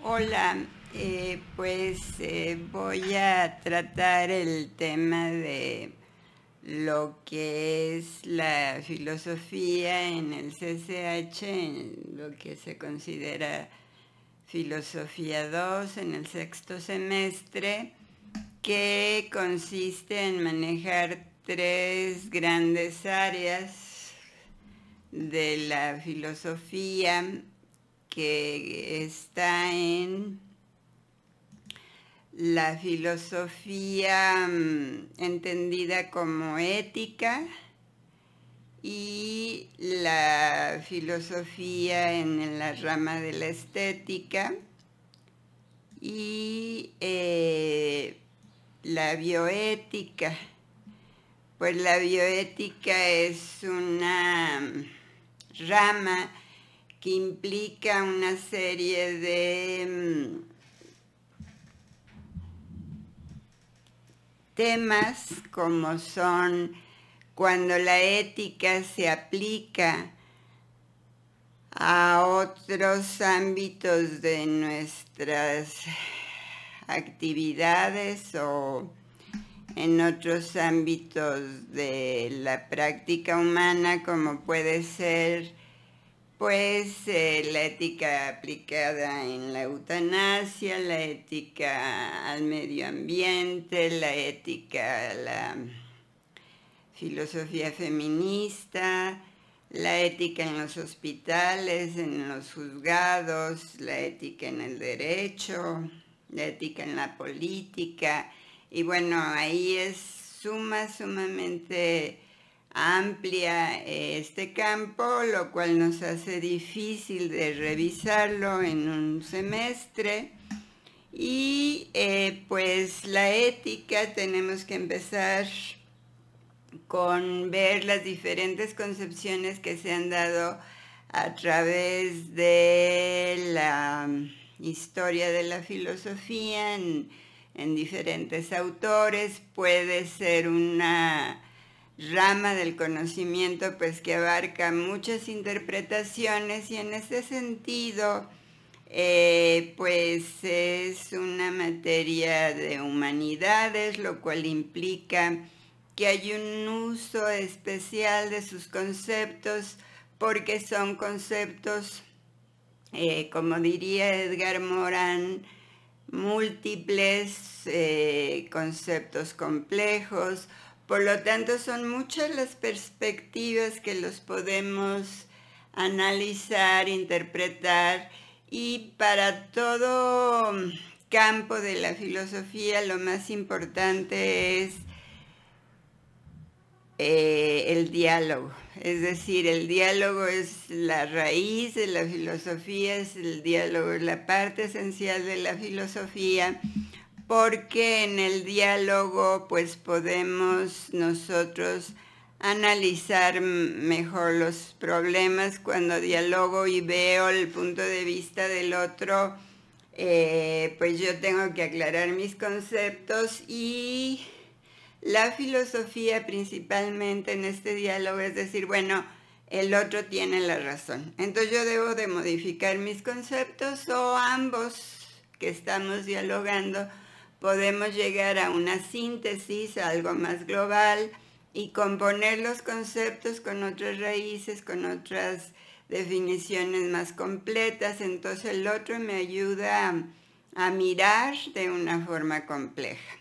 Hola, eh, pues eh, voy a tratar el tema de lo que es la filosofía en el CCH, lo que se considera filosofía 2 en el sexto semestre, que consiste en manejar tres grandes áreas de la filosofía que está en la filosofía mm, entendida como ética y la filosofía en la rama de la estética y eh, la bioética. Pues la bioética es una mm, rama que implica una serie de mm, temas como son cuando la ética se aplica a otros ámbitos de nuestras actividades o en otros ámbitos de la práctica humana como puede ser pues eh, la ética aplicada en la eutanasia, la ética al medio ambiente, la ética a la filosofía feminista, la ética en los hospitales, en los juzgados, la ética en el derecho, la ética en la política. Y bueno, ahí es suma, sumamente amplia eh, este campo, lo cual nos hace difícil de revisarlo en un semestre. Y eh, pues la ética tenemos que empezar con ver las diferentes concepciones que se han dado a través de la mm, historia de la filosofía en diferentes autores. Puede ser una rama del conocimiento pues que abarca muchas interpretaciones y en ese sentido eh, pues es una materia de humanidades, lo cual implica que hay un uso especial de sus conceptos porque son conceptos, eh, como diría Edgar Morán, múltiples, eh, conceptos complejos, por lo tanto, son muchas las perspectivas que los podemos analizar, interpretar y para todo campo de la filosofía lo más importante es eh, el diálogo. Es decir, el diálogo es la raíz de la filosofía, es el diálogo es la parte esencial de la filosofía porque en el diálogo pues podemos nosotros analizar mejor los problemas cuando dialogo y veo el punto de vista del otro, eh, pues yo tengo que aclarar mis conceptos y la filosofía principalmente en este diálogo es decir, bueno, el otro tiene la razón. Entonces yo debo de modificar mis conceptos o ambos que estamos dialogando podemos llegar a una síntesis, algo más global y componer los conceptos con otras raíces, con otras definiciones más completas. Entonces el otro me ayuda a, mirar de una forma compleja.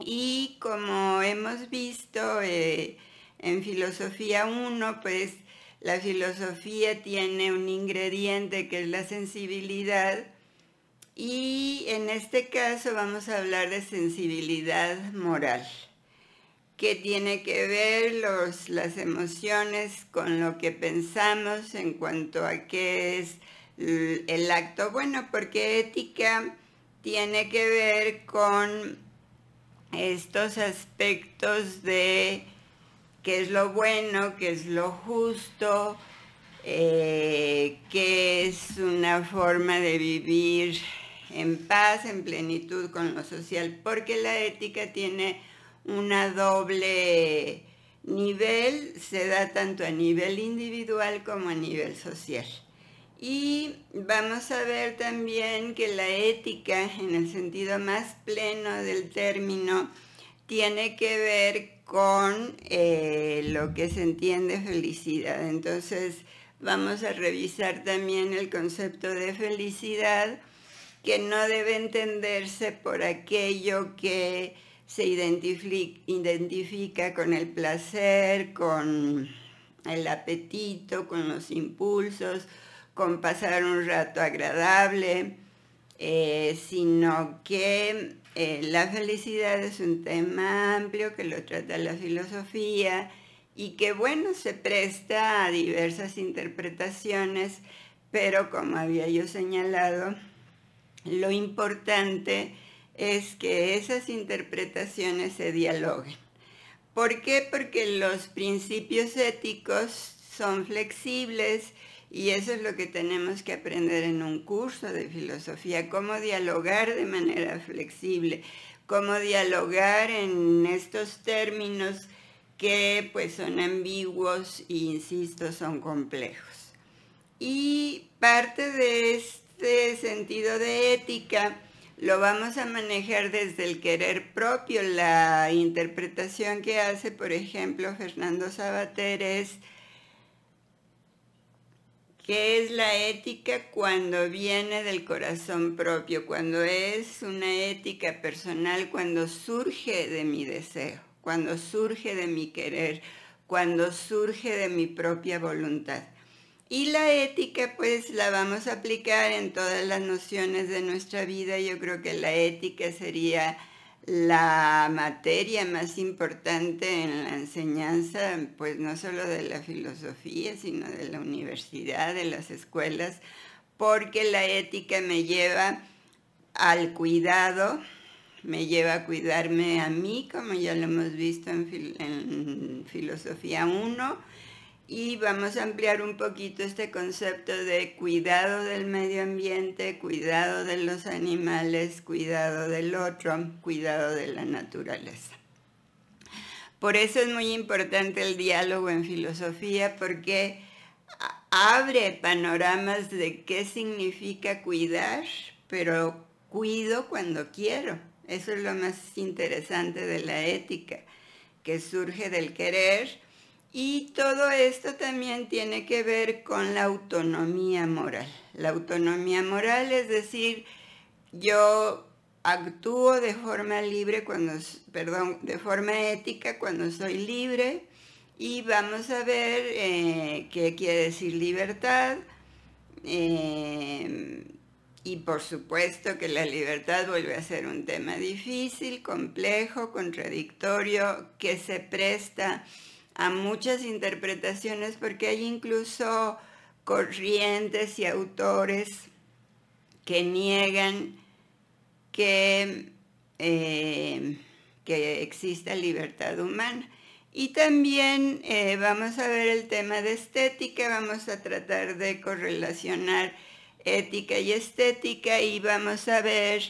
Y como hemos visto eh, en Filosofía 1, pues la filosofía tiene un ingrediente que es la sensibilidad y en este caso vamos a hablar de sensibilidad moral, que tiene que ver las emociones con lo que pensamos en cuanto a qué es el acto bueno, porque ética tiene que ver con estos aspectos de qué es lo bueno, qué es lo justo, eh, qué es una forma de vivir en paz, en plenitud con lo social, porque la ética tiene una doble nivel, se da tanto a nivel individual como a nivel social. Y vamos a ver también que la ética, en el sentido más pleno del término, tiene que ver con eh, lo que se entiende felicidad. Entonces vamos a revisar también el concepto de felicidad que no debe entenderse por aquello que se identifica, con el placer, con el apetito, con los impulsos, con pasar un rato agradable, eh, sino que eh, la felicidad es un tema amplio que lo trata la filosofía y que bueno, se presta a diversas interpretaciones, pero como había yo señalado, lo importante es que esas interpretaciones se dialoguen. ¿Por qué? Porque los principios éticos son flexibles y eso es lo que tenemos que aprender en un curso de filosofía, cómo dialogar de manera flexible, cómo dialogar en estos términos que pues son ambiguos e insisto, son complejos. Y parte de esto este sentido de ética lo vamos a manejar desde el querer propio. La interpretación que hace, por ejemplo, Fernando Sabater es ¿Qué es la ética cuando viene del corazón propio, cuando es una ética personal, cuando surge de mi deseo, cuando surge de mi querer, cuando surge de mi propia voluntad. Y la ética pues la vamos a aplicar en todas las nociones de nuestra vida. Yo creo que la ética sería la materia más importante en la enseñanza, pues no solo de la filosofía, sino de la universidad, de las escuelas, porque la ética me lleva al cuidado, me lleva a cuidarme a mí, como ya lo hemos visto en, en Filosofía 1, y vamos a ampliar un poquito este concepto de cuidado del medio ambiente, cuidado de los animales, cuidado del otro, cuidado de la naturaleza. Por eso es muy importante el diálogo en filosofía porque abre panoramas de qué significa cuidar, pero cuido cuando quiero. Eso es lo más interesante de la ética, que surge del querer y todo esto también tiene que ver con la autonomía moral. La autonomía moral es decir, yo actúo de forma libre cuando, perdón, de forma ética cuando soy libre y vamos a ver eh, qué quiere decir libertad. Eh, y por supuesto que la libertad vuelve a ser un tema difícil, complejo, contradictorio, que se presta a muchas interpretaciones porque hay incluso corrientes y autores que niegan que, eh, exista libertad humana. Y también eh, vamos a ver el tema de estética, vamos a tratar de correlacionar ética y estética y vamos a ver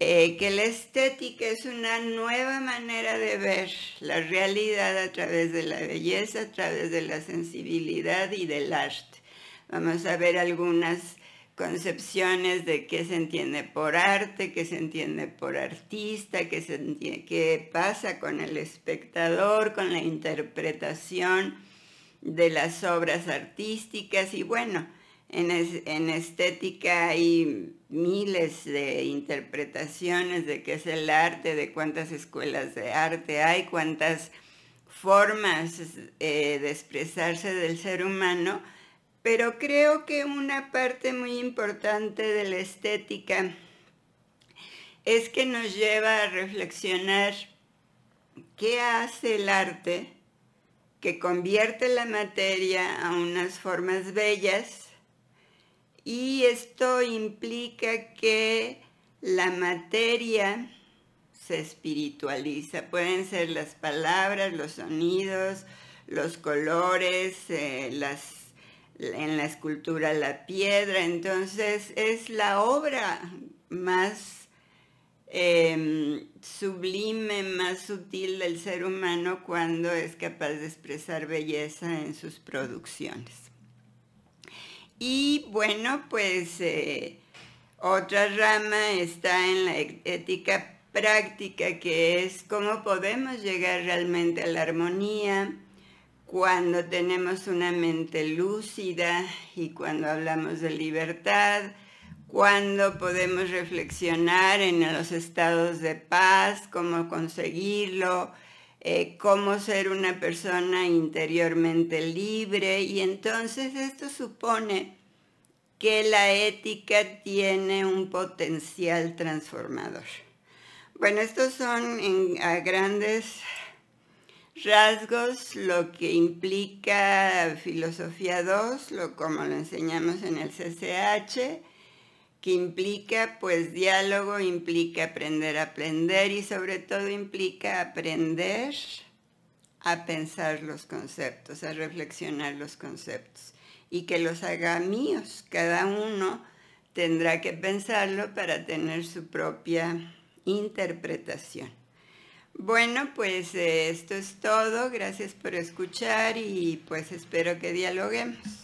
eh, que la estética es una nueva manera de ver la realidad a través de la belleza, a través de la sensibilidad y del arte. Vamos a ver algunas concepciones de qué se entiende por arte, qué se entiende por artista, qué pasa con el espectador, con la interpretación de las obras artísticas y bueno, en, estética hay miles de interpretaciones de qué es el arte, de cuántas escuelas de arte hay, cuántas formas eh, de expresarse del ser humano, pero creo que una parte muy importante de la estética es que nos lleva a reflexionar qué hace el arte que convierte la materia a unas formas bellas y esto implica que la materia se espiritualiza. Pueden ser las palabras, los sonidos, los colores, eh, en la escultura la piedra. Entonces es la obra más em, sublime, más sutil del ser humano cuando es capaz de expresar belleza en sus producciones. Y bueno, pues eh, otra rama está en la e-, ética práctica, que es cómo podemos llegar realmente a la armonía cuando tenemos una mente lúcida y cuando hablamos de libertad, cuando podemos reflexionar en los estados de paz, cómo conseguirlo, eh, cómo ser una persona interiormente libre y entonces esto supone que la ética tiene un potencial transformador. Bueno, estos son a grandes rasgos lo que implica Filosofía 2, como lo enseñamos en el CCH, que implica pues diálogo, implica aprender a aprender y sobre todo implica aprender a pensar los conceptos, a reflexionar los conceptos y que los haga míos. Cada uno tendrá que pensarlo para tener su propia interpretación. Bueno, pues eh, esto es todo. Gracias por escuchar y pues espero que dialoguemos.